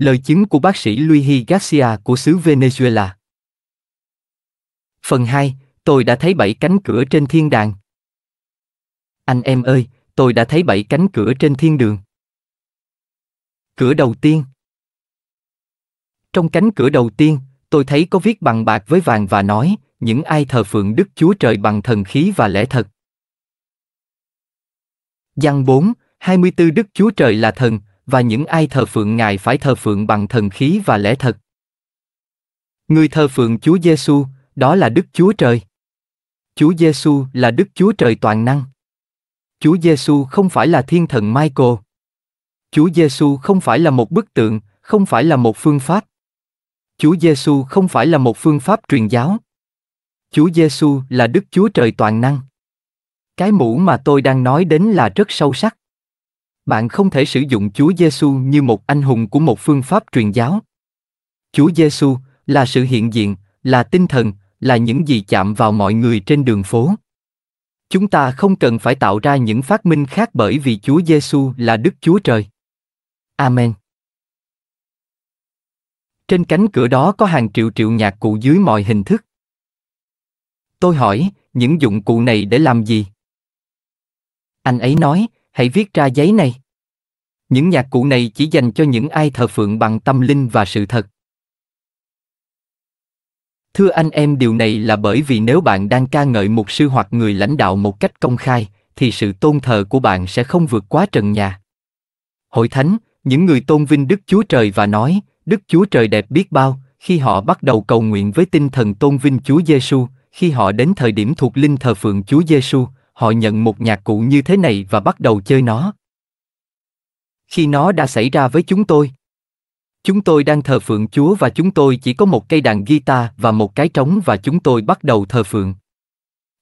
Lời chứng của bác sĩ Luigi Garcia của xứ Venezuela. Phần 2, tôi đã thấy bảy cánh cửa trên thiên đàng. Anh em ơi, tôi đã thấy bảy cánh cửa trên thiên đường. Cửa đầu tiên. Trong cánh cửa đầu tiên, tôi thấy có viết bằng bạc với vàng và nói, những ai thờ phượng Đức Chúa Trời bằng thần khí và lẽ thật. Giăng 4, 24 Đức Chúa Trời là thần, và những ai thờ phượng Ngài phải thờ phượng bằng thần khí và lẽ thật. Người thờ phượng Chúa Giêsu, đó là Đức Chúa Trời. Chúa Giêsu là Đức Chúa Trời toàn năng. Chúa Giêsu không phải là thiên thần Michael. Chúa Giêsu không phải là một bức tượng, không phải là một phương pháp. Chúa Giêsu không phải là một phương pháp truyền giáo. Chúa Giêsu là Đức Chúa Trời toàn năng. Cái mũ mà tôi đang nói đến là rất sâu sắc. Bạn không thể sử dụng Chúa Giêsu như một anh hùng của một phương pháp truyền giáo. Chúa Giêsu là sự hiện diện, là tinh thần, là những gì chạm vào mọi người trên đường phố. Chúng ta không cần phải tạo ra những phát minh khác bởi vì Chúa Giêsu là Đức Chúa Trời. Amen. Trên cánh cửa đó có hàng triệu triệu nhạc cụ dưới mọi hình thức. Tôi hỏi, những dụng cụ này để làm gì? Anh ấy nói, hãy viết ra giấy này. Những nhạc cụ này chỉ dành cho những ai thờ phượng bằng tâm linh và sự thật. Thưa anh em điều này là bởi vì nếu bạn đang ca ngợi một sư hoặc người lãnh đạo một cách công khai, thì sự tôn thờ của bạn sẽ không vượt quá trần nhà. Hội thánh, những người tôn vinh Đức Chúa Trời và nói, Đức Chúa Trời đẹp biết bao, khi họ bắt đầu cầu nguyện với tinh thần tôn vinh Chúa Giêsu, khi họ đến thời điểm thuộc linh thờ phượng Chúa Giêsu, họ nhận một nhạc cụ như thế này và bắt đầu chơi nó khi nó đã xảy ra với chúng tôi. Chúng tôi đang thờ phượng Chúa và chúng tôi chỉ có một cây đàn guitar và một cái trống và chúng tôi bắt đầu thờ phượng.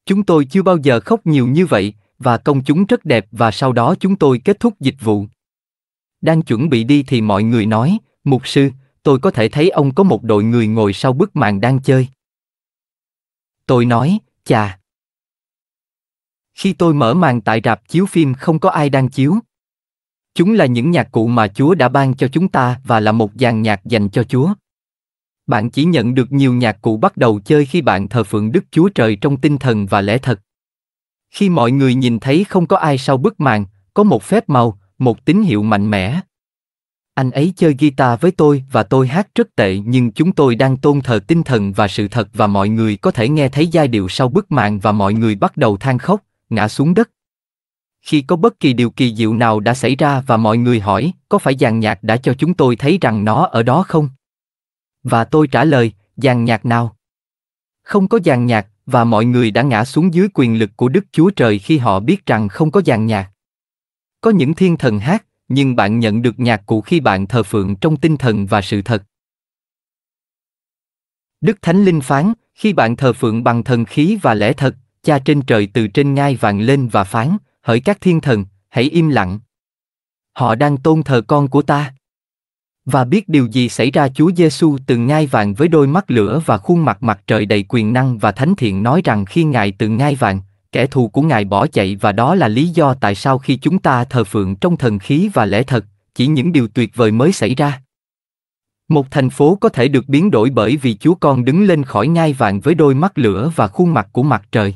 Chúng tôi chưa bao giờ khóc nhiều như vậy và công chúng rất đẹp và sau đó chúng tôi kết thúc dịch vụ. Đang chuẩn bị đi thì mọi người nói, mục sư, tôi có thể thấy ông có một đội người ngồi sau bức màn đang chơi. Tôi nói, chà. Khi tôi mở màn tại rạp chiếu phim không có ai đang chiếu, Chúng là những nhạc cụ mà Chúa đã ban cho chúng ta và là một dàn nhạc dành cho Chúa. Bạn chỉ nhận được nhiều nhạc cụ bắt đầu chơi khi bạn thờ phượng Đức Chúa Trời trong tinh thần và lẽ thật. Khi mọi người nhìn thấy không có ai sau bức màn, có một phép màu, một tín hiệu mạnh mẽ. Anh ấy chơi guitar với tôi và tôi hát rất tệ nhưng chúng tôi đang tôn thờ tinh thần và sự thật và mọi người có thể nghe thấy giai điệu sau bức màn và mọi người bắt đầu than khóc, ngã xuống đất khi có bất kỳ điều kỳ diệu nào đã xảy ra và mọi người hỏi có phải dàn nhạc đã cho chúng tôi thấy rằng nó ở đó không và tôi trả lời dàn nhạc nào không có dàn nhạc và mọi người đã ngã xuống dưới quyền lực của đức chúa trời khi họ biết rằng không có dàn nhạc có những thiên thần hát nhưng bạn nhận được nhạc cụ khi bạn thờ phượng trong tinh thần và sự thật đức thánh linh phán khi bạn thờ phượng bằng thần khí và lẽ thật cha trên trời từ trên ngai vàng lên và phán hỡi các thiên thần, hãy im lặng. Họ đang tôn thờ con của ta. Và biết điều gì xảy ra Chúa Giêsu từ ngai vàng với đôi mắt lửa và khuôn mặt mặt trời đầy quyền năng và thánh thiện nói rằng khi Ngài từ ngai vàng, kẻ thù của Ngài bỏ chạy và đó là lý do tại sao khi chúng ta thờ phượng trong thần khí và lẽ thật, chỉ những điều tuyệt vời mới xảy ra. Một thành phố có thể được biến đổi bởi vì Chúa con đứng lên khỏi ngai vàng với đôi mắt lửa và khuôn mặt của mặt trời.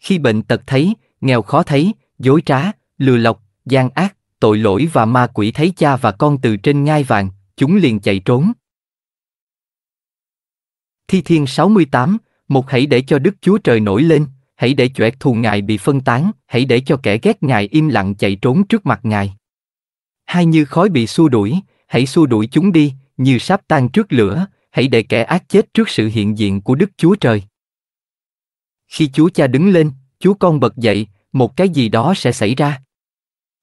Khi bệnh tật thấy, nghèo khó thấy, dối trá, lừa lọc, gian ác, tội lỗi và ma quỷ thấy cha và con từ trên ngai vàng, chúng liền chạy trốn. Thi Thiên 68, một hãy để cho Đức Chúa Trời nổi lên, hãy để chuệt thù Ngài bị phân tán, hãy để cho kẻ ghét Ngài im lặng chạy trốn trước mặt Ngài. Hai như khói bị xua đuổi, hãy xua đuổi chúng đi, như sáp tan trước lửa, hãy để kẻ ác chết trước sự hiện diện của Đức Chúa Trời. Khi Chúa Cha đứng lên, Chúa con bật dậy, một cái gì đó sẽ xảy ra.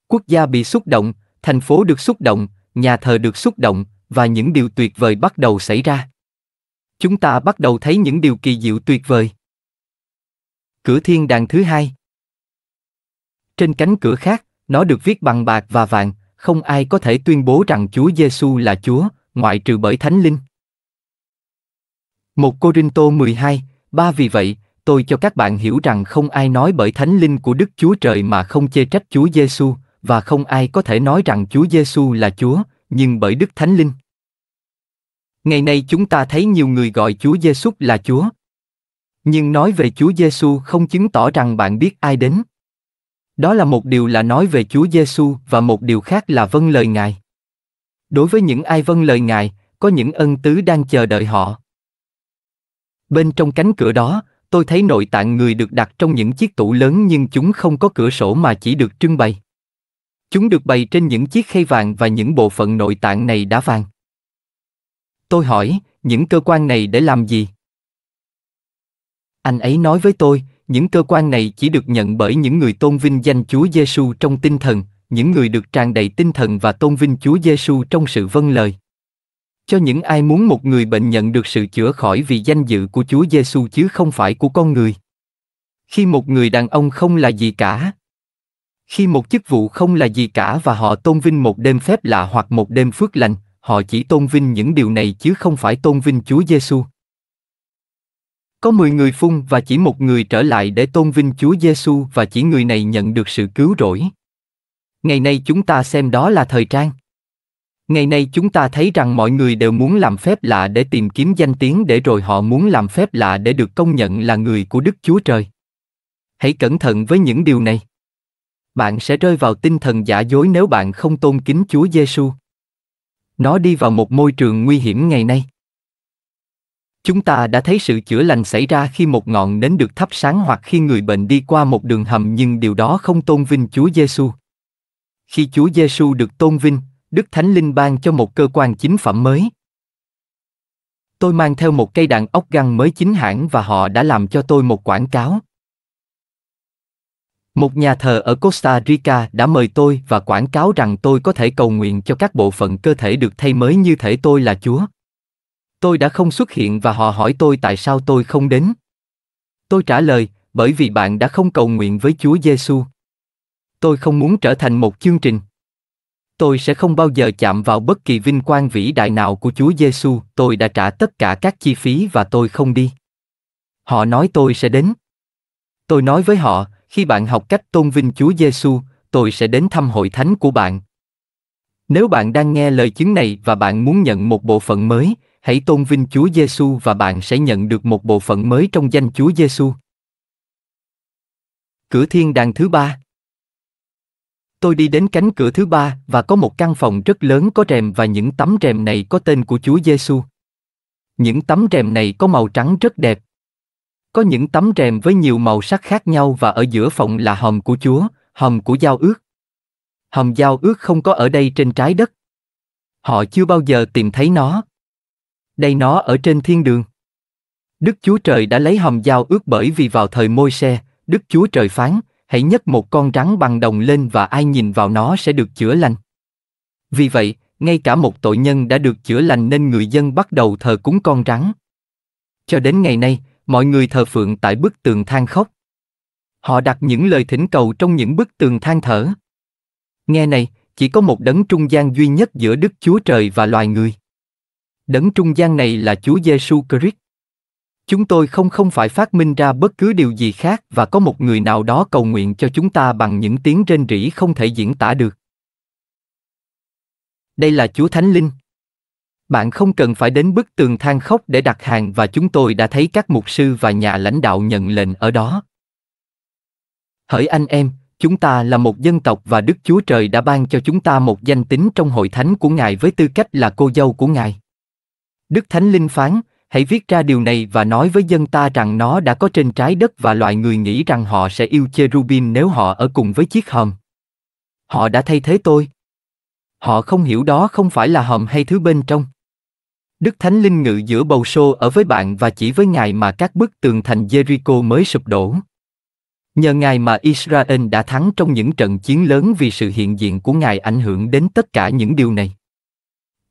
Quốc gia bị xúc động, thành phố được xúc động, nhà thờ được xúc động, và những điều tuyệt vời bắt đầu xảy ra. Chúng ta bắt đầu thấy những điều kỳ diệu tuyệt vời. Cửa thiên đàng thứ hai Trên cánh cửa khác, nó được viết bằng bạc và vàng, không ai có thể tuyên bố rằng Chúa Giêsu là Chúa, ngoại trừ bởi Thánh Linh. Một Cô Rinh Tô 12, ba Vì vậy, tôi cho các bạn hiểu rằng không ai nói bởi thánh linh của Đức Chúa Trời mà không chê trách Chúa Giêsu và không ai có thể nói rằng Chúa Giêsu là Chúa, nhưng bởi Đức Thánh Linh. Ngày nay chúng ta thấy nhiều người gọi Chúa Giêsu là Chúa. Nhưng nói về Chúa Giêsu không chứng tỏ rằng bạn biết ai đến. Đó là một điều là nói về Chúa Giêsu và một điều khác là vâng lời Ngài. Đối với những ai vâng lời Ngài, có những ân tứ đang chờ đợi họ. Bên trong cánh cửa đó, tôi thấy nội tạng người được đặt trong những chiếc tủ lớn nhưng chúng không có cửa sổ mà chỉ được trưng bày. Chúng được bày trên những chiếc khay vàng và những bộ phận nội tạng này đã vàng. Tôi hỏi, những cơ quan này để làm gì? Anh ấy nói với tôi, những cơ quan này chỉ được nhận bởi những người tôn vinh danh Chúa Giêsu trong tinh thần, những người được tràn đầy tinh thần và tôn vinh Chúa Giêsu trong sự vâng lời cho những ai muốn một người bệnh nhận được sự chữa khỏi vì danh dự của Chúa Giêsu chứ không phải của con người. Khi một người đàn ông không là gì cả, khi một chức vụ không là gì cả và họ tôn vinh một đêm phép lạ hoặc một đêm phước lành, họ chỉ tôn vinh những điều này chứ không phải tôn vinh Chúa Giêsu. Có 10 người phun và chỉ một người trở lại để tôn vinh Chúa Giêsu và chỉ người này nhận được sự cứu rỗi. Ngày nay chúng ta xem đó là thời trang ngày nay chúng ta thấy rằng mọi người đều muốn làm phép lạ để tìm kiếm danh tiếng để rồi họ muốn làm phép lạ để được công nhận là người của đức chúa trời hãy cẩn thận với những điều này bạn sẽ rơi vào tinh thần giả dối nếu bạn không tôn kính chúa giêsu nó đi vào một môi trường nguy hiểm ngày nay chúng ta đã thấy sự chữa lành xảy ra khi một ngọn nến được thắp sáng hoặc khi người bệnh đi qua một đường hầm nhưng điều đó không tôn vinh chúa giêsu khi chúa giêsu được tôn vinh Đức Thánh Linh ban cho một cơ quan chính phẩm mới. Tôi mang theo một cây đàn ốc găng mới chính hãng và họ đã làm cho tôi một quảng cáo. Một nhà thờ ở Costa Rica đã mời tôi và quảng cáo rằng tôi có thể cầu nguyện cho các bộ phận cơ thể được thay mới như thể tôi là Chúa. Tôi đã không xuất hiện và họ hỏi tôi tại sao tôi không đến. Tôi trả lời, bởi vì bạn đã không cầu nguyện với Chúa Giêsu. Tôi không muốn trở thành một chương trình. Tôi sẽ không bao giờ chạm vào bất kỳ vinh quang vĩ đại nào của Chúa Giêsu, tôi đã trả tất cả các chi phí và tôi không đi. Họ nói tôi sẽ đến. Tôi nói với họ, khi bạn học cách tôn vinh Chúa Giêsu, tôi sẽ đến thăm hội thánh của bạn. Nếu bạn đang nghe lời chứng này và bạn muốn nhận một bộ phận mới, hãy tôn vinh Chúa Giêsu và bạn sẽ nhận được một bộ phận mới trong danh Chúa Giêsu. Cửa thiên đàng thứ ba Tôi đi đến cánh cửa thứ ba và có một căn phòng rất lớn có rèm và những tấm rèm này có tên của Chúa Giêsu. Những tấm rèm này có màu trắng rất đẹp. Có những tấm rèm với nhiều màu sắc khác nhau và ở giữa phòng là hòm của Chúa, hòm của giao ước. Hòm giao ước không có ở đây trên trái đất. Họ chưa bao giờ tìm thấy nó. Đây nó ở trên thiên đường. Đức Chúa Trời đã lấy hòm giao ước bởi vì vào thời môi se Đức Chúa Trời phán, hãy nhấc một con rắn bằng đồng lên và ai nhìn vào nó sẽ được chữa lành. Vì vậy, ngay cả một tội nhân đã được chữa lành nên người dân bắt đầu thờ cúng con rắn. Cho đến ngày nay, mọi người thờ phượng tại bức tường than khóc. Họ đặt những lời thỉnh cầu trong những bức tường than thở. Nghe này, chỉ có một đấng trung gian duy nhất giữa Đức Chúa Trời và loài người. Đấng trung gian này là Chúa Giêsu Christ. Chúng tôi không không phải phát minh ra bất cứ điều gì khác và có một người nào đó cầu nguyện cho chúng ta bằng những tiếng rên rỉ không thể diễn tả được. Đây là Chúa Thánh Linh. Bạn không cần phải đến bức tường than khóc để đặt hàng và chúng tôi đã thấy các mục sư và nhà lãnh đạo nhận lệnh ở đó. Hỡi anh em, chúng ta là một dân tộc và Đức Chúa Trời đã ban cho chúng ta một danh tính trong hội thánh của Ngài với tư cách là cô dâu của Ngài. Đức Thánh Linh phán, hãy viết ra điều này và nói với dân ta rằng nó đã có trên trái đất và loài người nghĩ rằng họ sẽ yêu cherubin nếu họ ở cùng với chiếc hòm. Họ đã thay thế tôi. Họ không hiểu đó không phải là hòm hay thứ bên trong. Đức Thánh Linh ngự giữa bầu xô ở với bạn và chỉ với Ngài mà các bức tường thành Jericho mới sụp đổ. Nhờ Ngài mà Israel đã thắng trong những trận chiến lớn vì sự hiện diện của Ngài ảnh hưởng đến tất cả những điều này.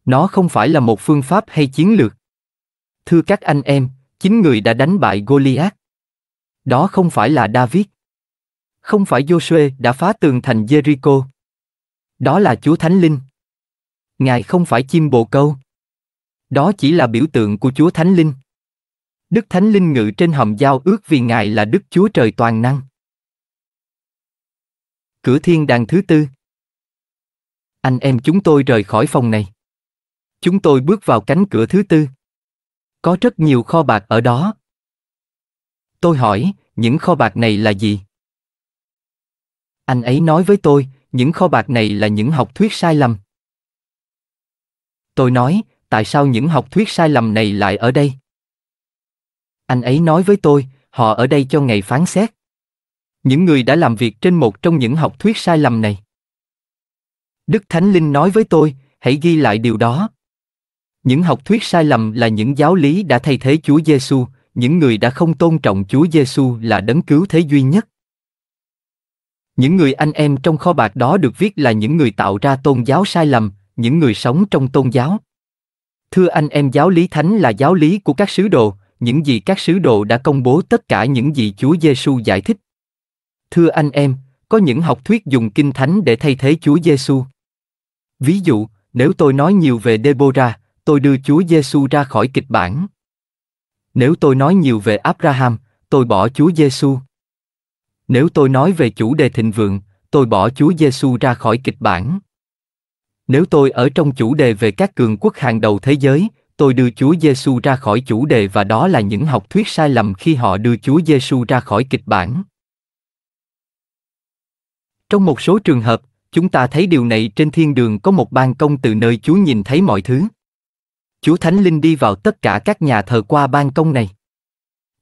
Nó không phải là một phương pháp hay chiến lược. Thưa các anh em, chính người đã đánh bại Goliath. Đó không phải là David. Không phải Joshua đã phá tường thành Jericho. Đó là Chúa Thánh Linh. Ngài không phải chim bồ câu. Đó chỉ là biểu tượng của Chúa Thánh Linh. Đức Thánh Linh ngự trên hầm giao ước vì Ngài là Đức Chúa Trời toàn năng. Cửa thiên đàng thứ tư. Anh em chúng tôi rời khỏi phòng này. Chúng tôi bước vào cánh cửa thứ tư. Có rất nhiều kho bạc ở đó. Tôi hỏi, những kho bạc này là gì? Anh ấy nói với tôi, những kho bạc này là những học thuyết sai lầm. Tôi nói, tại sao những học thuyết sai lầm này lại ở đây? Anh ấy nói với tôi, họ ở đây cho ngày phán xét. Những người đã làm việc trên một trong những học thuyết sai lầm này. Đức Thánh Linh nói với tôi, hãy ghi lại điều đó. Những học thuyết sai lầm là những giáo lý đã thay thế Chúa Giêsu, những người đã không tôn trọng Chúa Giêsu là đấng cứu thế duy nhất. Những người anh em trong kho bạc đó được viết là những người tạo ra tôn giáo sai lầm, những người sống trong tôn giáo. Thưa anh em giáo lý thánh là giáo lý của các sứ đồ, những gì các sứ đồ đã công bố tất cả những gì Chúa Giêsu giải thích. Thưa anh em, có những học thuyết dùng kinh thánh để thay thế Chúa Giêsu. Ví dụ, nếu tôi nói nhiều về Deborah, tôi đưa Chúa Giêsu ra khỏi kịch bản. Nếu tôi nói nhiều về Abraham, tôi bỏ Chúa Giêsu. Nếu tôi nói về chủ đề thịnh vượng, tôi bỏ Chúa Giêsu ra khỏi kịch bản. Nếu tôi ở trong chủ đề về các cường quốc hàng đầu thế giới, tôi đưa Chúa Giêsu ra khỏi chủ đề và đó là những học thuyết sai lầm khi họ đưa Chúa Giêsu ra khỏi kịch bản. Trong một số trường hợp, chúng ta thấy điều này trên thiên đường có một ban công từ nơi Chúa nhìn thấy mọi thứ. Chúa Thánh Linh đi vào tất cả các nhà thờ qua ban công này.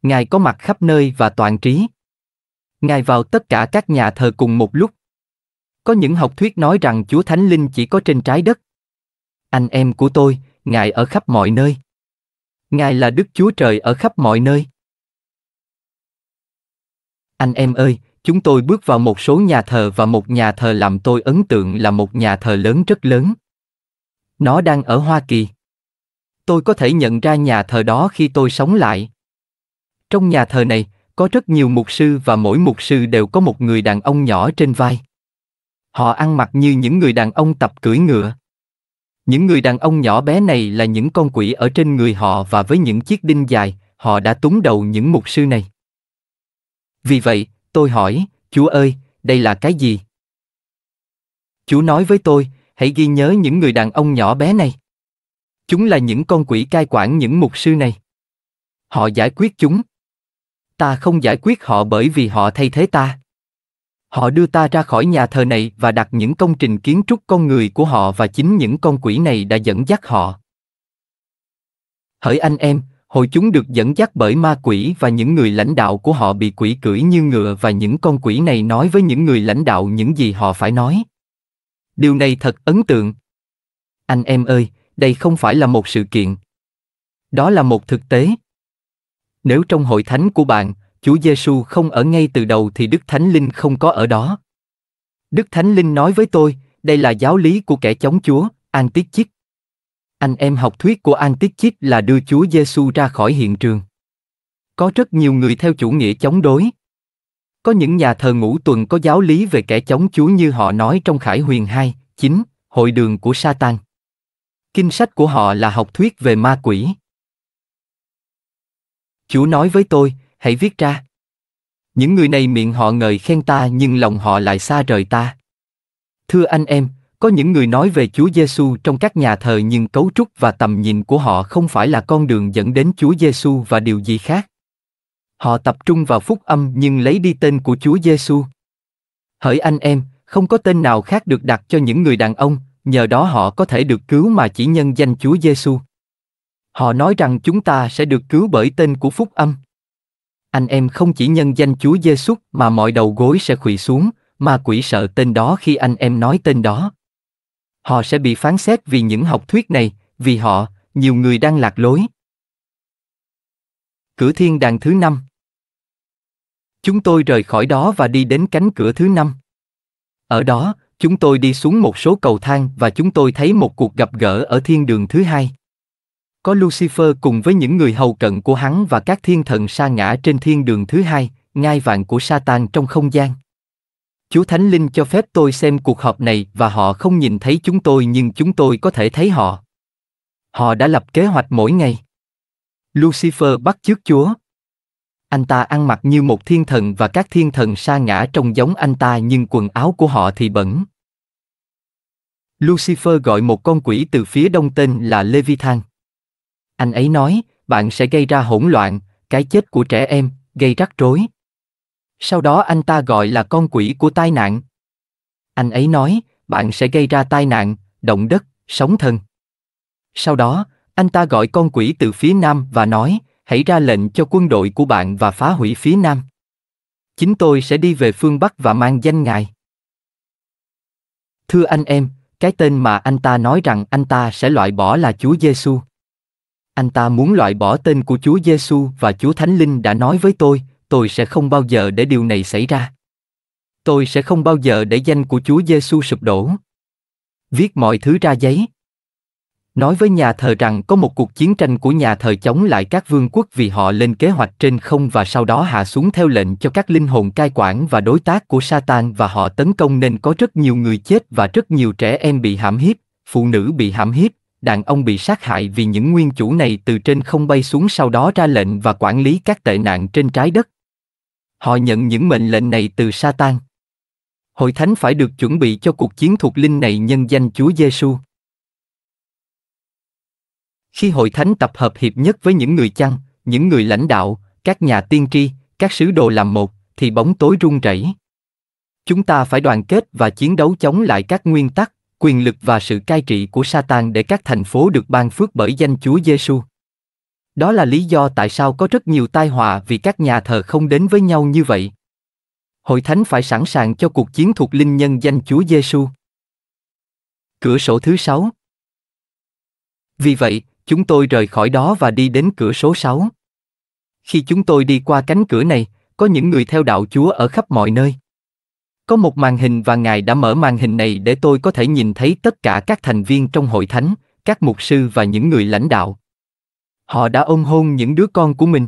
Ngài có mặt khắp nơi và toàn trí. Ngài vào tất cả các nhà thờ cùng một lúc. Có những học thuyết nói rằng Chúa Thánh Linh chỉ có trên trái đất. Anh em của tôi, Ngài ở khắp mọi nơi. Ngài là Đức Chúa Trời ở khắp mọi nơi. Anh em ơi, chúng tôi bước vào một số nhà thờ và một nhà thờ làm tôi ấn tượng là một nhà thờ lớn rất lớn. Nó đang ở Hoa Kỳ tôi có thể nhận ra nhà thờ đó khi tôi sống lại. Trong nhà thờ này, có rất nhiều mục sư và mỗi mục sư đều có một người đàn ông nhỏ trên vai. Họ ăn mặc như những người đàn ông tập cưỡi ngựa. Những người đàn ông nhỏ bé này là những con quỷ ở trên người họ và với những chiếc đinh dài, họ đã túng đầu những mục sư này. Vì vậy, tôi hỏi, Chúa ơi, đây là cái gì? Chúa nói với tôi, hãy ghi nhớ những người đàn ông nhỏ bé này. Chúng là những con quỷ cai quản những mục sư này. Họ giải quyết chúng. Ta không giải quyết họ bởi vì họ thay thế ta. Họ đưa ta ra khỏi nhà thờ này và đặt những công trình kiến trúc con người của họ và chính những con quỷ này đã dẫn dắt họ. Hỡi anh em, hội chúng được dẫn dắt bởi ma quỷ và những người lãnh đạo của họ bị quỷ cưỡi như ngựa và những con quỷ này nói với những người lãnh đạo những gì họ phải nói. Điều này thật ấn tượng. Anh em ơi, đây không phải là một sự kiện. Đó là một thực tế. Nếu trong hội thánh của bạn, Chúa Giêsu không ở ngay từ đầu thì Đức Thánh Linh không có ở đó. Đức Thánh Linh nói với tôi, đây là giáo lý của kẻ chống Chúa, An Tiết Chích. Anh em học thuyết của An Tiết Chích là đưa Chúa Giêsu ra khỏi hiện trường. Có rất nhiều người theo chủ nghĩa chống đối. Có những nhà thờ ngũ tuần có giáo lý về kẻ chống Chúa như họ nói trong Khải Huyền 2, 9, hội đường của Satan. Kinh sách của họ là học thuyết về ma quỷ. Chúa nói với tôi, hãy viết ra. Những người này miệng họ ngợi khen ta nhưng lòng họ lại xa rời ta. Thưa anh em, có những người nói về Chúa Giêsu trong các nhà thờ nhưng cấu trúc và tầm nhìn của họ không phải là con đường dẫn đến Chúa Giêsu và điều gì khác. Họ tập trung vào phúc âm nhưng lấy đi tên của Chúa Giêsu. Hỡi anh em, không có tên nào khác được đặt cho những người đàn ông, nhờ đó họ có thể được cứu mà chỉ nhân danh Chúa Giêsu. Họ nói rằng chúng ta sẽ được cứu bởi tên của phúc âm. Anh em không chỉ nhân danh Chúa Giêsu mà mọi đầu gối sẽ khuỵu xuống, mà quỷ sợ tên đó khi anh em nói tên đó. Họ sẽ bị phán xét vì những học thuyết này, vì họ, nhiều người đang lạc lối. Cửa thiên đàng thứ năm Chúng tôi rời khỏi đó và đi đến cánh cửa thứ năm. Ở đó, chúng tôi đi xuống một số cầu thang và chúng tôi thấy một cuộc gặp gỡ ở thiên đường thứ hai. Có Lucifer cùng với những người hầu cận của hắn và các thiên thần sa ngã trên thiên đường thứ hai, ngai vàng của Satan trong không gian. Chúa Thánh Linh cho phép tôi xem cuộc họp này và họ không nhìn thấy chúng tôi nhưng chúng tôi có thể thấy họ. Họ đã lập kế hoạch mỗi ngày. Lucifer bắt chước Chúa, anh ta ăn mặc như một thiên thần và các thiên thần sa ngã trông giống anh ta nhưng quần áo của họ thì bẩn. Lucifer gọi một con quỷ từ phía đông tên là Leviathan. Anh ấy nói, bạn sẽ gây ra hỗn loạn, cái chết của trẻ em, gây rắc rối. Sau đó anh ta gọi là con quỷ của tai nạn. Anh ấy nói, bạn sẽ gây ra tai nạn, động đất, sóng thần. Sau đó, anh ta gọi con quỷ từ phía nam và nói, hãy ra lệnh cho quân đội của bạn và phá hủy phía nam. Chính tôi sẽ đi về phương Bắc và mang danh ngài. Thưa anh em, cái tên mà anh ta nói rằng anh ta sẽ loại bỏ là Chúa Giêsu. Anh ta muốn loại bỏ tên của Chúa Giêsu và Chúa Thánh Linh đã nói với tôi, tôi sẽ không bao giờ để điều này xảy ra. Tôi sẽ không bao giờ để danh của Chúa Giêsu sụp đổ. Viết mọi thứ ra giấy, nói với nhà thờ rằng có một cuộc chiến tranh của nhà thờ chống lại các vương quốc vì họ lên kế hoạch trên không và sau đó hạ xuống theo lệnh cho các linh hồn cai quản và đối tác của Satan và họ tấn công nên có rất nhiều người chết và rất nhiều trẻ em bị hãm hiếp, phụ nữ bị hãm hiếp, đàn ông bị sát hại vì những nguyên chủ này từ trên không bay xuống sau đó ra lệnh và quản lý các tệ nạn trên trái đất. Họ nhận những mệnh lệnh này từ Satan. Hội thánh phải được chuẩn bị cho cuộc chiến thuộc linh này nhân danh Chúa Giêsu. Khi hội thánh tập hợp hiệp nhất với những người chăn, những người lãnh đạo, các nhà tiên tri, các sứ đồ làm một, thì bóng tối rung rẩy. Chúng ta phải đoàn kết và chiến đấu chống lại các nguyên tắc, quyền lực và sự cai trị của Satan để các thành phố được ban phước bởi danh Chúa Giêsu. Đó là lý do tại sao có rất nhiều tai họa vì các nhà thờ không đến với nhau như vậy. Hội thánh phải sẵn sàng cho cuộc chiến thuộc linh nhân danh Chúa Giêsu. Cửa sổ thứ sáu. Vì vậy, Chúng tôi rời khỏi đó và đi đến cửa số 6. Khi chúng tôi đi qua cánh cửa này, có những người theo đạo Chúa ở khắp mọi nơi. Có một màn hình và Ngài đã mở màn hình này để tôi có thể nhìn thấy tất cả các thành viên trong hội thánh, các mục sư và những người lãnh đạo. Họ đã ôm hôn những đứa con của mình.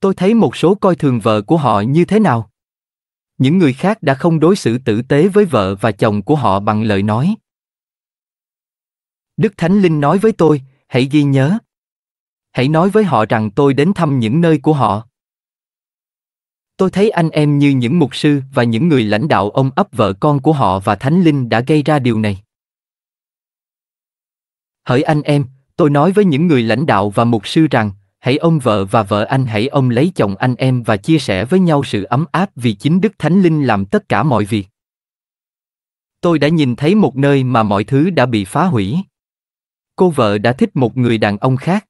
Tôi thấy một số coi thường vợ của họ như thế nào. Những người khác đã không đối xử tử tế với vợ và chồng của họ bằng lời nói. Đức Thánh Linh nói với tôi, hãy ghi nhớ. Hãy nói với họ rằng tôi đến thăm những nơi của họ. Tôi thấy anh em như những mục sư và những người lãnh đạo ông ấp vợ con của họ và Thánh Linh đã gây ra điều này. Hỡi anh em, tôi nói với những người lãnh đạo và mục sư rằng, hãy ông vợ và vợ anh hãy ông lấy chồng anh em và chia sẻ với nhau sự ấm áp vì chính Đức Thánh Linh làm tất cả mọi việc. Tôi đã nhìn thấy một nơi mà mọi thứ đã bị phá hủy cô vợ đã thích một người đàn ông khác.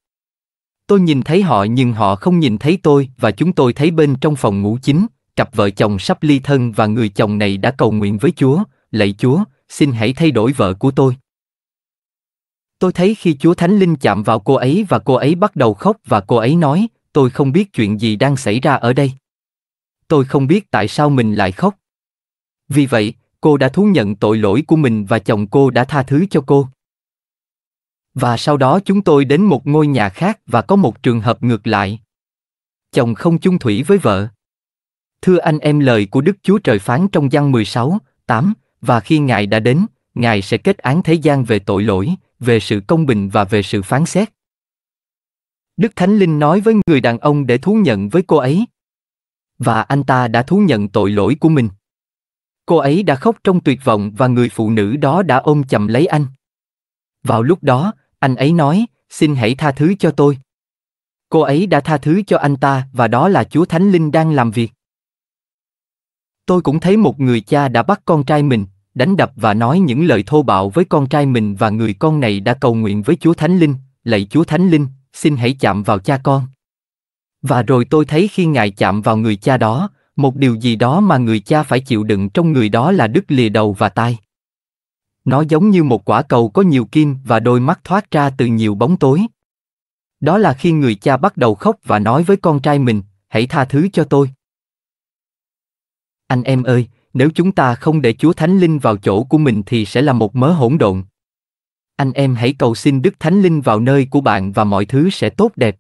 Tôi nhìn thấy họ nhưng họ không nhìn thấy tôi và chúng tôi thấy bên trong phòng ngủ chính, cặp vợ chồng sắp ly thân và người chồng này đã cầu nguyện với Chúa, lạy Chúa, xin hãy thay đổi vợ của tôi. Tôi thấy khi Chúa Thánh Linh chạm vào cô ấy và cô ấy bắt đầu khóc và cô ấy nói, tôi không biết chuyện gì đang xảy ra ở đây. Tôi không biết tại sao mình lại khóc. Vì vậy, cô đã thú nhận tội lỗi của mình và chồng cô đã tha thứ cho cô. Và sau đó chúng tôi đến một ngôi nhà khác và có một trường hợp ngược lại. Chồng không chung thủy với vợ. Thưa anh em lời của Đức Chúa Trời phán trong văn 16, 8, và khi Ngài đã đến, Ngài sẽ kết án thế gian về tội lỗi, về sự công bình và về sự phán xét. Đức Thánh Linh nói với người đàn ông để thú nhận với cô ấy. Và anh ta đã thú nhận tội lỗi của mình. Cô ấy đã khóc trong tuyệt vọng và người phụ nữ đó đã ôm chầm lấy anh. Vào lúc đó, anh ấy nói, xin hãy tha thứ cho tôi. Cô ấy đã tha thứ cho anh ta và đó là Chúa Thánh Linh đang làm việc. Tôi cũng thấy một người cha đã bắt con trai mình, đánh đập và nói những lời thô bạo với con trai mình và người con này đã cầu nguyện với Chúa Thánh Linh, lạy Chúa Thánh Linh, xin hãy chạm vào cha con. Và rồi tôi thấy khi Ngài chạm vào người cha đó, một điều gì đó mà người cha phải chịu đựng trong người đó là đứt lìa đầu và tai. Nó giống như một quả cầu có nhiều kim và đôi mắt thoát ra từ nhiều bóng tối. Đó là khi người cha bắt đầu khóc và nói với con trai mình, hãy tha thứ cho tôi. Anh em ơi, nếu chúng ta không để Chúa Thánh Linh vào chỗ của mình thì sẽ là một mớ hỗn độn. Anh em hãy cầu xin Đức Thánh Linh vào nơi của bạn và mọi thứ sẽ tốt đẹp.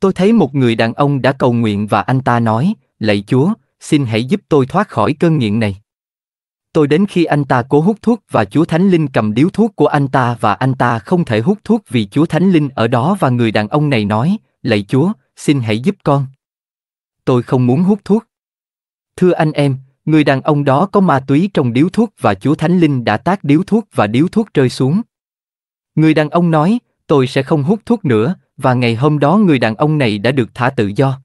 Tôi thấy một người đàn ông đã cầu nguyện và anh ta nói, lạy Chúa, xin hãy giúp tôi thoát khỏi cơn nghiện này tôi đến khi anh ta cố hút thuốc và Chúa Thánh Linh cầm điếu thuốc của anh ta và anh ta không thể hút thuốc vì Chúa Thánh Linh ở đó và người đàn ông này nói, lạy Chúa, xin hãy giúp con. Tôi không muốn hút thuốc. Thưa anh em, người đàn ông đó có ma túy trong điếu thuốc và Chúa Thánh Linh đã tác điếu thuốc và điếu thuốc rơi xuống. Người đàn ông nói, tôi sẽ không hút thuốc nữa, và ngày hôm đó người đàn ông này đã được thả tự do.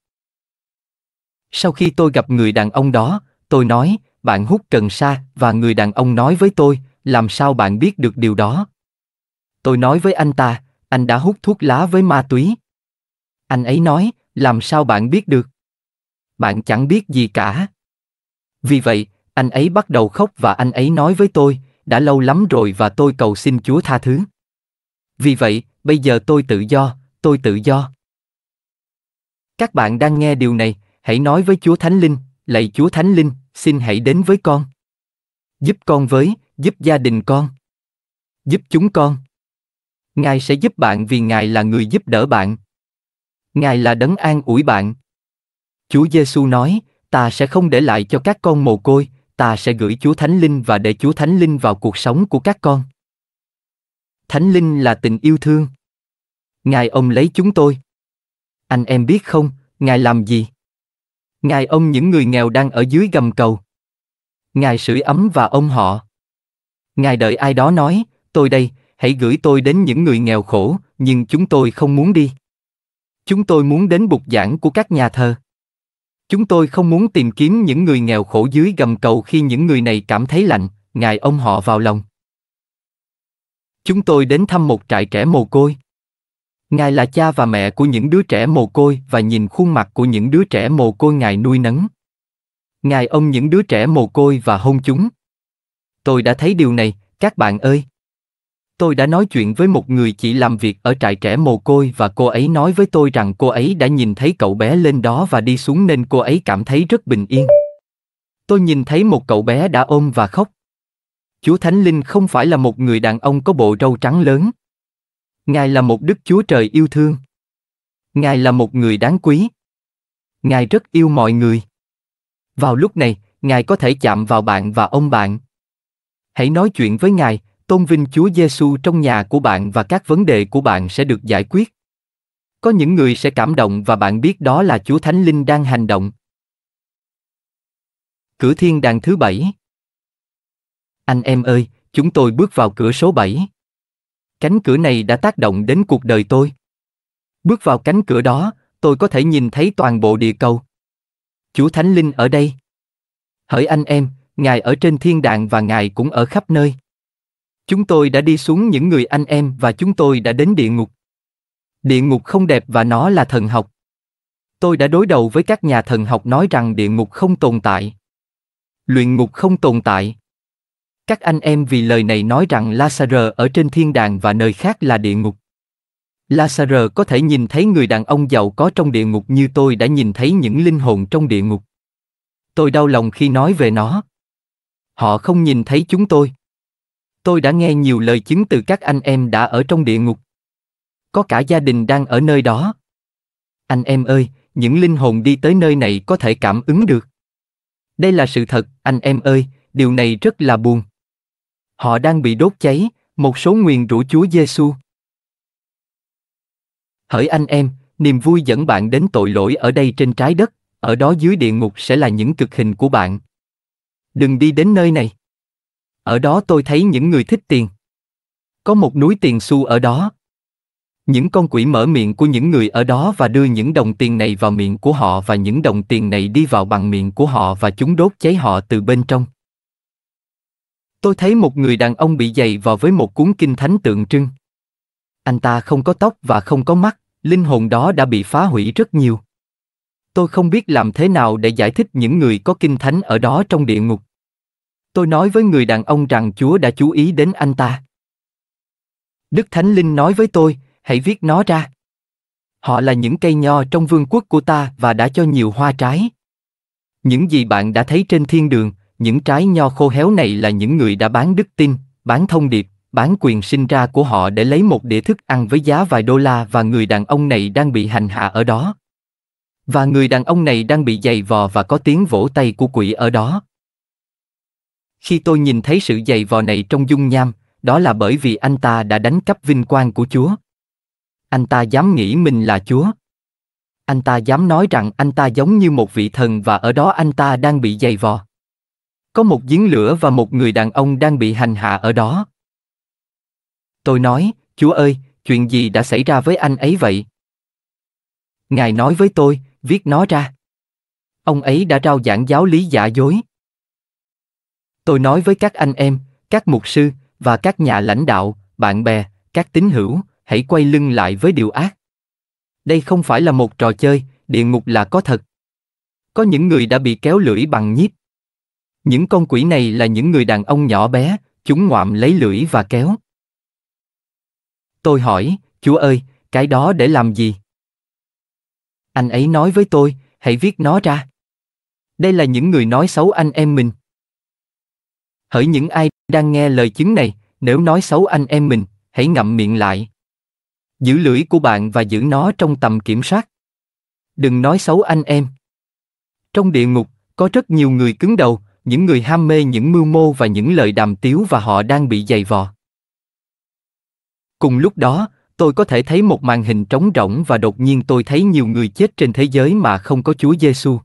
Sau khi tôi gặp người đàn ông đó, tôi nói, bạn hút cần sa và người đàn ông nói với tôi, làm sao bạn biết được điều đó? Tôi nói với anh ta, anh đã hút thuốc lá với ma túy. Anh ấy nói, làm sao bạn biết được? Bạn chẳng biết gì cả. Vì vậy, anh ấy bắt đầu khóc và anh ấy nói với tôi, đã lâu lắm rồi và tôi cầu xin Chúa tha thứ. Vì vậy, bây giờ tôi tự do, tôi tự do. Các bạn đang nghe điều này, hãy nói với Chúa Thánh Linh, lạy Chúa Thánh Linh, xin hãy đến với con. Giúp con với, giúp gia đình con. Giúp chúng con. Ngài sẽ giúp bạn vì Ngài là người giúp đỡ bạn. Ngài là đấng an ủi bạn. Chúa Giêsu nói, ta sẽ không để lại cho các con mồ côi, ta sẽ gửi Chúa Thánh Linh và để Chúa Thánh Linh vào cuộc sống của các con. Thánh Linh là tình yêu thương. Ngài ôm lấy chúng tôi. Anh em biết không, Ngài làm gì? Ngài ông những người nghèo đang ở dưới gầm cầu. Ngài sưởi ấm và ông họ. Ngài đợi ai đó nói, tôi đây, hãy gửi tôi đến những người nghèo khổ, nhưng chúng tôi không muốn đi. Chúng tôi muốn đến bục giảng của các nhà thơ. Chúng tôi không muốn tìm kiếm những người nghèo khổ dưới gầm cầu khi những người này cảm thấy lạnh, ngài ông họ vào lòng. Chúng tôi đến thăm một trại trẻ mồ côi. Ngài là cha và mẹ của những đứa trẻ mồ côi và nhìn khuôn mặt của những đứa trẻ mồ côi Ngài nuôi nấng. Ngài ôm những đứa trẻ mồ côi và hôn chúng. Tôi đã thấy điều này, các bạn ơi. Tôi đã nói chuyện với một người chỉ làm việc ở trại trẻ mồ côi và cô ấy nói với tôi rằng cô ấy đã nhìn thấy cậu bé lên đó và đi xuống nên cô ấy cảm thấy rất bình yên. Tôi nhìn thấy một cậu bé đã ôm và khóc. Chúa Thánh Linh không phải là một người đàn ông có bộ râu trắng lớn, Ngài là một Đức Chúa Trời yêu thương. Ngài là một người đáng quý. Ngài rất yêu mọi người. Vào lúc này, Ngài có thể chạm vào bạn và ông bạn. Hãy nói chuyện với Ngài, tôn vinh Chúa Giêsu trong nhà của bạn và các vấn đề của bạn sẽ được giải quyết. Có những người sẽ cảm động và bạn biết đó là Chúa Thánh Linh đang hành động. Cửa thiên đàng thứ bảy. Anh em ơi, chúng tôi bước vào cửa số 7 cánh cửa này đã tác động đến cuộc đời tôi bước vào cánh cửa đó tôi có thể nhìn thấy toàn bộ địa cầu chúa thánh linh ở đây hỡi anh em ngài ở trên thiên đàng và ngài cũng ở khắp nơi chúng tôi đã đi xuống những người anh em và chúng tôi đã đến địa ngục địa ngục không đẹp và nó là thần học tôi đã đối đầu với các nhà thần học nói rằng địa ngục không tồn tại luyện ngục không tồn tại các anh em vì lời này nói rằng Lazarus ở trên thiên đàng và nơi khác là địa ngục. Lazarus có thể nhìn thấy người đàn ông giàu có trong địa ngục như tôi đã nhìn thấy những linh hồn trong địa ngục. Tôi đau lòng khi nói về nó. Họ không nhìn thấy chúng tôi. Tôi đã nghe nhiều lời chứng từ các anh em đã ở trong địa ngục. Có cả gia đình đang ở nơi đó. Anh em ơi, những linh hồn đi tới nơi này có thể cảm ứng được. Đây là sự thật, anh em ơi, điều này rất là buồn. Họ đang bị đốt cháy, một số nguyền rủa Chúa Giêsu. Hỡi anh em, niềm vui dẫn bạn đến tội lỗi ở đây trên trái đất, ở đó dưới địa ngục sẽ là những cực hình của bạn. Đừng đi đến nơi này. Ở đó tôi thấy những người thích tiền. Có một núi tiền xu ở đó. Những con quỷ mở miệng của những người ở đó và đưa những đồng tiền này vào miệng của họ và những đồng tiền này đi vào bằng miệng của họ và chúng đốt cháy họ từ bên trong. Tôi thấy một người đàn ông bị giày vào với một cuốn kinh thánh tượng trưng. Anh ta không có tóc và không có mắt, linh hồn đó đã bị phá hủy rất nhiều. Tôi không biết làm thế nào để giải thích những người có kinh thánh ở đó trong địa ngục. Tôi nói với người đàn ông rằng Chúa đã chú ý đến anh ta. Đức Thánh Linh nói với tôi, hãy viết nó ra. Họ là những cây nho trong vương quốc của ta và đã cho nhiều hoa trái. Những gì bạn đã thấy trên thiên đường, những trái nho khô héo này là những người đã bán đức tin, bán thông điệp, bán quyền sinh ra của họ để lấy một đĩa thức ăn với giá vài đô la và người đàn ông này đang bị hành hạ ở đó. Và người đàn ông này đang bị giày vò và có tiếng vỗ tay của quỷ ở đó. Khi tôi nhìn thấy sự giày vò này trong dung nham, đó là bởi vì anh ta đã đánh cắp vinh quang của Chúa. Anh ta dám nghĩ mình là Chúa. Anh ta dám nói rằng anh ta giống như một vị thần và ở đó anh ta đang bị giày vò. Có một giếng lửa và một người đàn ông đang bị hành hạ ở đó. Tôi nói, Chúa ơi, chuyện gì đã xảy ra với anh ấy vậy? Ngài nói với tôi, viết nó ra. Ông ấy đã trao giảng giáo lý giả dối. Tôi nói với các anh em, các mục sư và các nhà lãnh đạo, bạn bè, các tín hữu, hãy quay lưng lại với điều ác. Đây không phải là một trò chơi, địa ngục là có thật. Có những người đã bị kéo lưỡi bằng nhíp. Những con quỷ này là những người đàn ông nhỏ bé, chúng ngoạm lấy lưỡi và kéo. Tôi hỏi, Chúa ơi, cái đó để làm gì? Anh ấy nói với tôi, hãy viết nó ra. Đây là những người nói xấu anh em mình. Hỡi những ai đang nghe lời chứng này, nếu nói xấu anh em mình, hãy ngậm miệng lại. Giữ lưỡi của bạn và giữ nó trong tầm kiểm soát. Đừng nói xấu anh em. Trong địa ngục, có rất nhiều người cứng đầu, những người ham mê những mưu mô và những lời đàm tiếu và họ đang bị dày vò. Cùng lúc đó, tôi có thể thấy một màn hình trống rỗng và đột nhiên tôi thấy nhiều người chết trên thế giới mà không có Chúa Giêsu.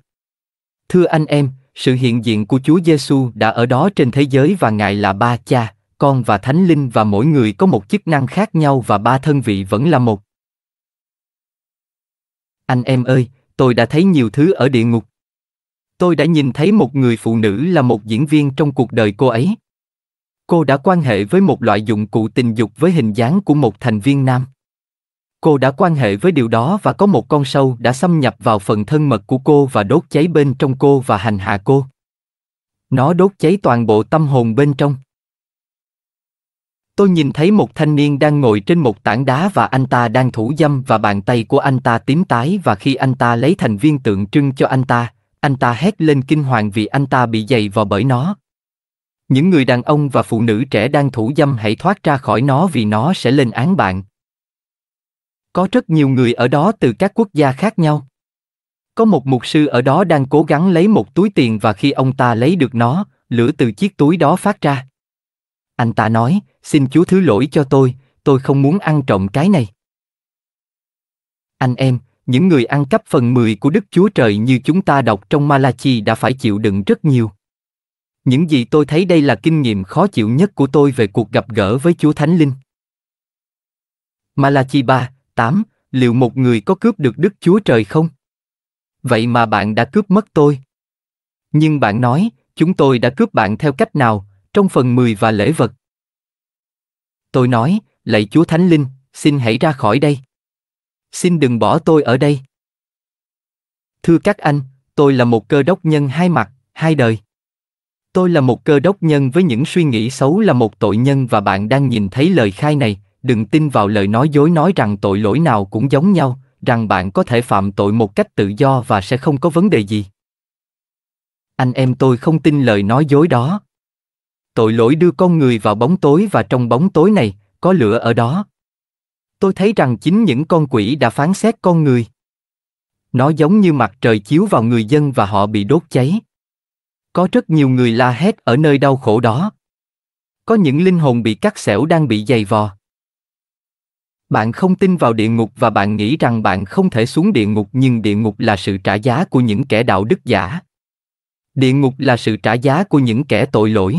Thưa anh em, sự hiện diện của Chúa Giêsu đã ở đó trên thế giới và Ngài là ba cha, con và thánh linh và mỗi người có một chức năng khác nhau và ba thân vị vẫn là một. Anh em ơi, tôi đã thấy nhiều thứ ở địa ngục tôi đã nhìn thấy một người phụ nữ là một diễn viên trong cuộc đời cô ấy cô đã quan hệ với một loại dụng cụ tình dục với hình dáng của một thành viên nam cô đã quan hệ với điều đó và có một con sâu đã xâm nhập vào phần thân mật của cô và đốt cháy bên trong cô và hành hạ cô nó đốt cháy toàn bộ tâm hồn bên trong tôi nhìn thấy một thanh niên đang ngồi trên một tảng đá và anh ta đang thủ dâm và bàn tay của anh ta tím tái và khi anh ta lấy thành viên tượng trưng cho anh ta anh ta hét lên kinh hoàng vì anh ta bị giày vò bởi nó. Những người đàn ông và phụ nữ trẻ đang thủ dâm hãy thoát ra khỏi nó vì nó sẽ lên án bạn. Có rất nhiều người ở đó từ các quốc gia khác nhau. Có một mục sư ở đó đang cố gắng lấy một túi tiền và khi ông ta lấy được nó, lửa từ chiếc túi đó phát ra. Anh ta nói, xin Chúa thứ lỗi cho tôi, tôi không muốn ăn trộm cái này. Anh em, những người ăn cắp phần 10 của Đức Chúa Trời như chúng ta đọc trong Malachi đã phải chịu đựng rất nhiều. Những gì tôi thấy đây là kinh nghiệm khó chịu nhất của tôi về cuộc gặp gỡ với Chúa Thánh Linh. Malachi 3, 8, liệu một người có cướp được Đức Chúa Trời không? Vậy mà bạn đã cướp mất tôi. Nhưng bạn nói, chúng tôi đã cướp bạn theo cách nào, trong phần 10 và lễ vật. Tôi nói, lạy Chúa Thánh Linh, xin hãy ra khỏi đây xin đừng bỏ tôi ở đây. Thưa các anh, tôi là một cơ đốc nhân hai mặt, hai đời. Tôi là một cơ đốc nhân với những suy nghĩ xấu là một tội nhân và bạn đang nhìn thấy lời khai này, đừng tin vào lời nói dối nói rằng tội lỗi nào cũng giống nhau, rằng bạn có thể phạm tội một cách tự do và sẽ không có vấn đề gì. Anh em tôi không tin lời nói dối đó. Tội lỗi đưa con người vào bóng tối và trong bóng tối này, có lửa ở đó tôi thấy rằng chính những con quỷ đã phán xét con người. Nó giống như mặt trời chiếu vào người dân và họ bị đốt cháy. Có rất nhiều người la hét ở nơi đau khổ đó. Có những linh hồn bị cắt xẻo đang bị giày vò. Bạn không tin vào địa ngục và bạn nghĩ rằng bạn không thể xuống địa ngục nhưng địa ngục là sự trả giá của những kẻ đạo đức giả. Địa ngục là sự trả giá của những kẻ tội lỗi.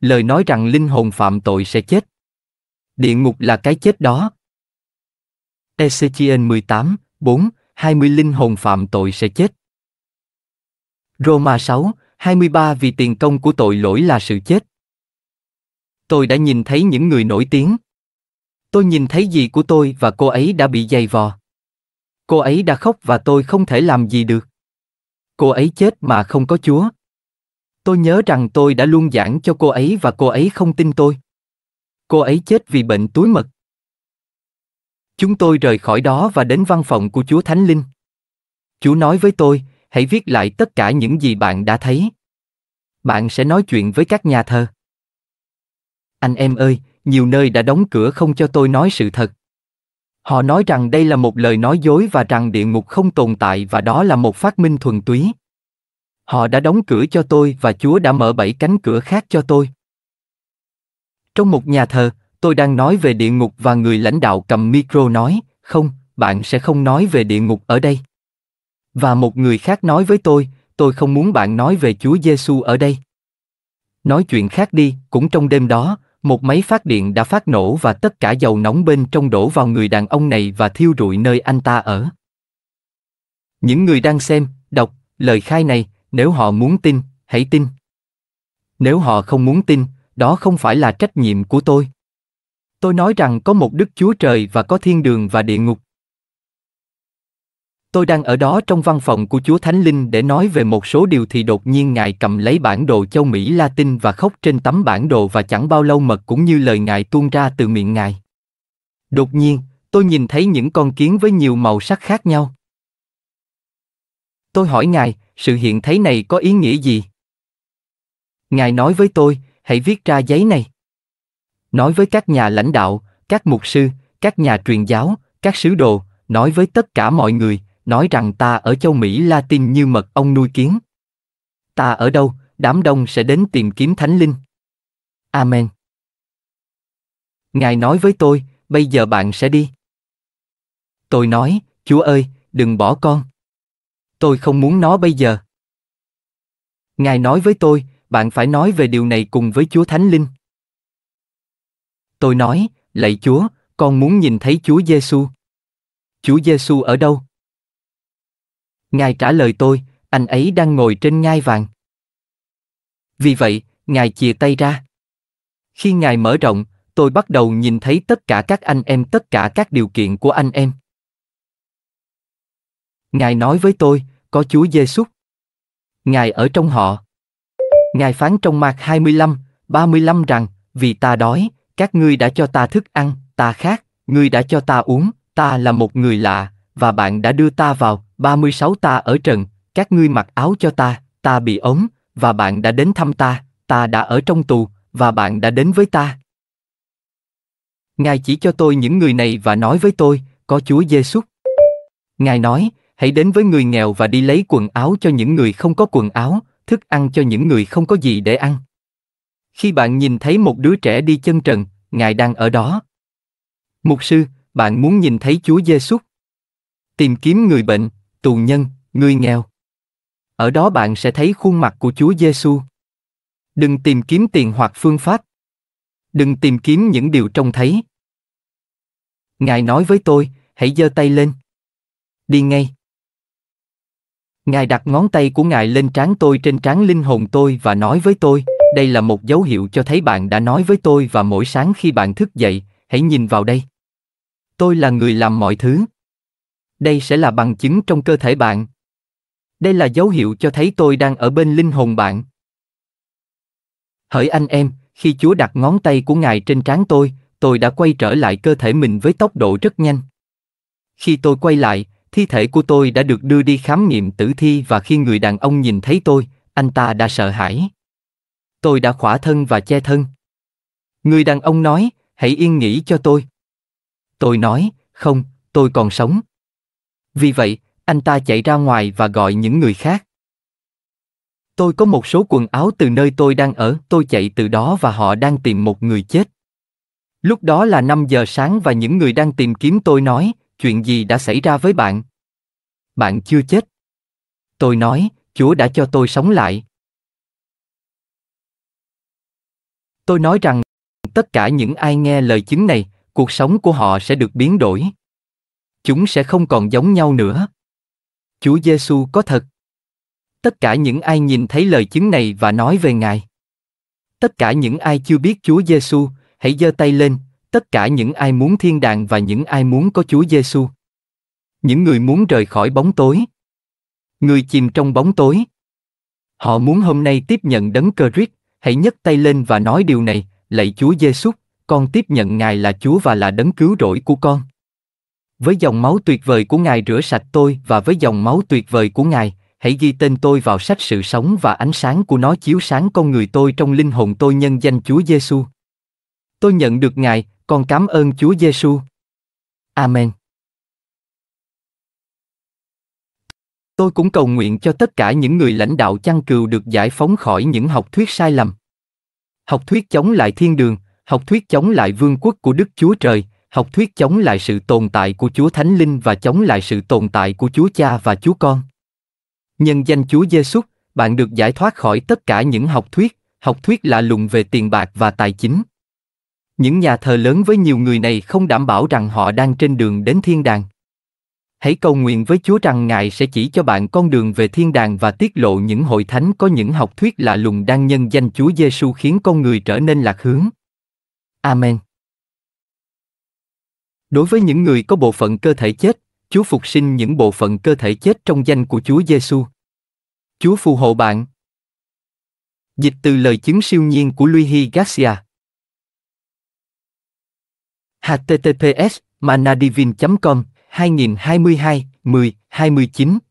Lời nói rằng linh hồn phạm tội sẽ chết Địa ngục là cái chết đó. Ezechiel 18, 4, 20 linh hồn phạm tội sẽ chết. Roma 6, 23 vì tiền công của tội lỗi là sự chết. Tôi đã nhìn thấy những người nổi tiếng. Tôi nhìn thấy gì của tôi và cô ấy đã bị dày vò. Cô ấy đã khóc và tôi không thể làm gì được. Cô ấy chết mà không có Chúa. Tôi nhớ rằng tôi đã luôn giảng cho cô ấy và cô ấy không tin tôi cô ấy chết vì bệnh túi mật. Chúng tôi rời khỏi đó và đến văn phòng của Chúa Thánh Linh. Chúa nói với tôi, hãy viết lại tất cả những gì bạn đã thấy. Bạn sẽ nói chuyện với các nhà thờ. Anh em ơi, nhiều nơi đã đóng cửa không cho tôi nói sự thật. Họ nói rằng đây là một lời nói dối và rằng địa ngục không tồn tại và đó là một phát minh thuần túy. Họ đã đóng cửa cho tôi và Chúa đã mở bảy cánh cửa khác cho tôi. Trong một nhà thờ, tôi đang nói về địa ngục và người lãnh đạo cầm micro nói, không, bạn sẽ không nói về địa ngục ở đây. Và một người khác nói với tôi, tôi không muốn bạn nói về Chúa Giêsu ở đây. Nói chuyện khác đi, cũng trong đêm đó, một máy phát điện đã phát nổ và tất cả dầu nóng bên trong đổ vào người đàn ông này và thiêu rụi nơi anh ta ở. Những người đang xem, đọc, lời khai này, nếu họ muốn tin, hãy tin. Nếu họ không muốn tin, đó không phải là trách nhiệm của tôi. Tôi nói rằng có một Đức Chúa Trời và có thiên đường và địa ngục. Tôi đang ở đó trong văn phòng của Chúa Thánh Linh để nói về một số điều thì đột nhiên Ngài cầm lấy bản đồ châu Mỹ Latin và khóc trên tấm bản đồ và chẳng bao lâu mật cũng như lời Ngài tuôn ra từ miệng Ngài. Đột nhiên, tôi nhìn thấy những con kiến với nhiều màu sắc khác nhau. Tôi hỏi Ngài, sự hiện thấy này có ý nghĩa gì? Ngài nói với tôi, hãy viết ra giấy này. Nói với các nhà lãnh đạo, các mục sư, các nhà truyền giáo, các sứ đồ, nói với tất cả mọi người, nói rằng ta ở châu Mỹ Latin như mật ong nuôi kiến. Ta ở đâu, đám đông sẽ đến tìm kiếm thánh linh. Amen. Ngài nói với tôi, bây giờ bạn sẽ đi. Tôi nói, Chúa ơi, đừng bỏ con. Tôi không muốn nó bây giờ. Ngài nói với tôi, bạn phải nói về điều này cùng với Chúa Thánh Linh. Tôi nói, lạy Chúa, con muốn nhìn thấy Chúa Giêsu. Chúa Giêsu ở đâu? Ngài trả lời tôi, anh ấy đang ngồi trên ngai vàng. Vì vậy, Ngài chìa tay ra. Khi Ngài mở rộng, tôi bắt đầu nhìn thấy tất cả các anh em, tất cả các điều kiện của anh em. Ngài nói với tôi, có Chúa Giêsu. Ngài ở trong họ. Ngài phán trong mạc 25, 35 rằng, vì ta đói, các ngươi đã cho ta thức ăn, ta khát, ngươi đã cho ta uống, ta là một người lạ, và bạn đã đưa ta vào, 36 ta ở trần, các ngươi mặc áo cho ta, ta bị ống, và bạn đã đến thăm ta, ta đã ở trong tù, và bạn đã đến với ta. Ngài chỉ cho tôi những người này và nói với tôi, có Chúa Giêsu. Ngài nói, hãy đến với người nghèo và đi lấy quần áo cho những người không có quần áo, thức ăn cho những người không có gì để ăn. Khi bạn nhìn thấy một đứa trẻ đi chân trần, Ngài đang ở đó. Mục sư, bạn muốn nhìn thấy Chúa Giêsu. Tìm kiếm người bệnh, tù nhân, người nghèo. Ở đó bạn sẽ thấy khuôn mặt của Chúa Giêsu. Đừng tìm kiếm tiền hoặc phương pháp. Đừng tìm kiếm những điều trông thấy. Ngài nói với tôi, hãy giơ tay lên. Đi ngay. Ngài đặt ngón tay của Ngài lên trán tôi trên trán linh hồn tôi và nói với tôi, đây là một dấu hiệu cho thấy bạn đã nói với tôi và mỗi sáng khi bạn thức dậy, hãy nhìn vào đây. Tôi là người làm mọi thứ. Đây sẽ là bằng chứng trong cơ thể bạn. Đây là dấu hiệu cho thấy tôi đang ở bên linh hồn bạn. Hỡi anh em, khi Chúa đặt ngón tay của Ngài trên trán tôi, tôi đã quay trở lại cơ thể mình với tốc độ rất nhanh. Khi tôi quay lại, Thi thể của tôi đã được đưa đi khám nghiệm tử thi và khi người đàn ông nhìn thấy tôi, anh ta đã sợ hãi. Tôi đã khỏa thân và che thân. Người đàn ông nói, hãy yên nghỉ cho tôi. Tôi nói, không, tôi còn sống. Vì vậy, anh ta chạy ra ngoài và gọi những người khác. Tôi có một số quần áo từ nơi tôi đang ở, tôi chạy từ đó và họ đang tìm một người chết. Lúc đó là 5 giờ sáng và những người đang tìm kiếm tôi nói, chuyện gì đã xảy ra với bạn? Bạn chưa chết. Tôi nói, Chúa đã cho tôi sống lại. Tôi nói rằng, tất cả những ai nghe lời chứng này, cuộc sống của họ sẽ được biến đổi. Chúng sẽ không còn giống nhau nữa. Chúa Giêsu có thật. Tất cả những ai nhìn thấy lời chứng này và nói về Ngài. Tất cả những ai chưa biết Chúa Giêsu, hãy giơ tay lên, tất cả những ai muốn thiên đàng và những ai muốn có Chúa Giêsu. Những người muốn rời khỏi bóng tối. Người chìm trong bóng tối. Họ muốn hôm nay tiếp nhận đấng Christ, hãy nhấc tay lên và nói điều này, lạy Chúa Giêsu, con tiếp nhận Ngài là Chúa và là đấng cứu rỗi của con. Với dòng máu tuyệt vời của Ngài rửa sạch tôi và với dòng máu tuyệt vời của Ngài, hãy ghi tên tôi vào sách sự sống và ánh sáng của nó chiếu sáng con người tôi trong linh hồn tôi nhân danh Chúa Giêsu. Tôi nhận được Ngài, con cảm ơn Chúa Giêsu. Amen. Tôi cũng cầu nguyện cho tất cả những người lãnh đạo chăn cừu được giải phóng khỏi những học thuyết sai lầm. Học thuyết chống lại thiên đường, học thuyết chống lại vương quốc của Đức Chúa Trời, học thuyết chống lại sự tồn tại của Chúa Thánh Linh và chống lại sự tồn tại của Chúa Cha và Chúa Con. Nhân danh Chúa Giêsu, bạn được giải thoát khỏi tất cả những học thuyết, học thuyết lạ lùng về tiền bạc và tài chính. Những nhà thờ lớn với nhiều người này không đảm bảo rằng họ đang trên đường đến thiên đàng. Hãy cầu nguyện với Chúa rằng Ngài sẽ chỉ cho bạn con đường về thiên đàng và tiết lộ những hội thánh có những học thuyết lạ lùng đang nhân danh Chúa Giêsu khiến con người trở nên lạc hướng. Amen. Đối với những người có bộ phận cơ thể chết, Chúa phục sinh những bộ phận cơ thể chết trong danh của Chúa Giêsu. Chúa phù hộ bạn. Dịch từ lời chứng siêu nhiên của Luigi Garcia https manadivin com 2022 10 29